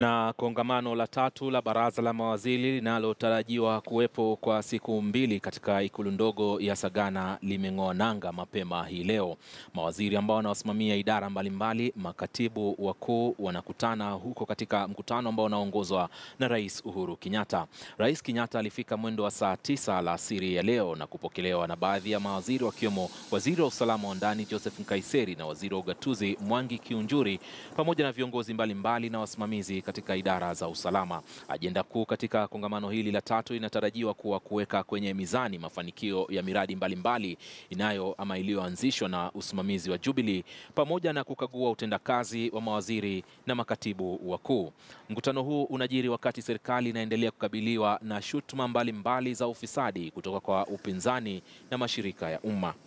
Na kongamano la tatu la baraza la mawaziri linalotarajiwa kuwepo kwa siku mbili katika ikulu ndogo ya Sagana limeng'oa nanga mapema hii leo. Mawaziri ambao wanaosimamia idara mbalimbali, makatibu wakuu wanakutana huko katika mkutano ambao unaongozwa na Rais Uhuru Kenyatta. Rais Kenyatta alifika mwendo wa saa tisa alasiri ya leo na kupokelewa na baadhi ya mawaziri wakiwemo waziri wa usalama wa ndani Joseph Nkaiseri na waziri wa ugatuzi Mwangi Kiunjuri pamoja na viongozi mbalimbali mbali na wasimamizi katika idara za usalama. Ajenda kuu katika kongamano hili la tatu inatarajiwa kuwa kuweka kwenye mizani mafanikio ya miradi mbalimbali inayo ama iliyoanzishwa na usimamizi wa Jubilee pamoja na kukagua utendakazi wa mawaziri na makatibu wakuu. Mkutano huu unajiri wakati serikali inaendelea kukabiliwa na shutuma mbalimbali za ufisadi kutoka kwa upinzani na mashirika ya umma.